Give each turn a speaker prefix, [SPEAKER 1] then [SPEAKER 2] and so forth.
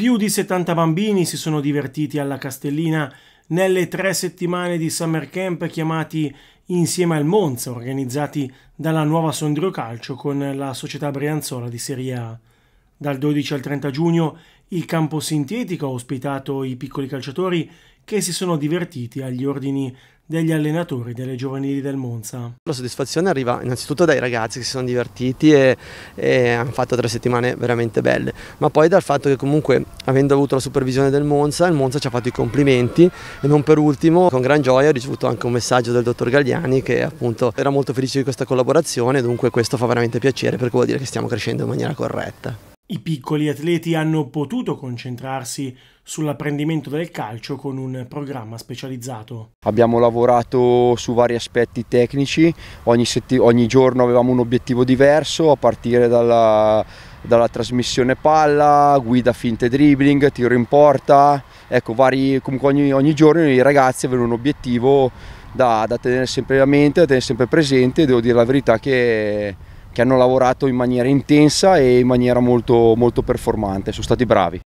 [SPEAKER 1] Più di 70 bambini si sono divertiti alla Castellina nelle tre settimane di summer camp chiamati Insieme al Monza, organizzati dalla nuova Sondrio Calcio con la società Brianzola di Serie A. Dal 12 al 30 giugno il campo sintetico ha ospitato i piccoli calciatori che si sono divertiti agli ordini degli allenatori delle giovanili del Monza.
[SPEAKER 2] La soddisfazione arriva innanzitutto dai ragazzi che si sono divertiti e, e, hanno fatto tre settimane veramente belle, ma poi dal fatto che comunque avendo avuto la supervisione del Monza, il Monza ci ha fatto i complimenti e non per ultimo con gran gioia ho ricevuto anche un messaggio del dottor Gagliani che appunto era molto felice di questa collaborazione, dunque questo fa veramente piacere perché vuol dire che stiamo crescendo in maniera corretta.
[SPEAKER 1] I piccoli atleti hanno potuto concentrarsi sull'apprendimento del calcio con un programma specializzato.
[SPEAKER 3] Abbiamo lavorato su vari aspetti tecnici, ogni, ogni giorno avevamo un obiettivo diverso a partire dalla, dalla trasmissione palla, guida finte dribbling, tiro in porta, ecco vari, comunque ogni, ogni giorno i ragazzi avevano un obiettivo da, da tenere sempre a mente, da tenere sempre presente, e devo dire la verità che che hanno lavorato in maniera intensa e in maniera molto, molto performante, sono stati bravi.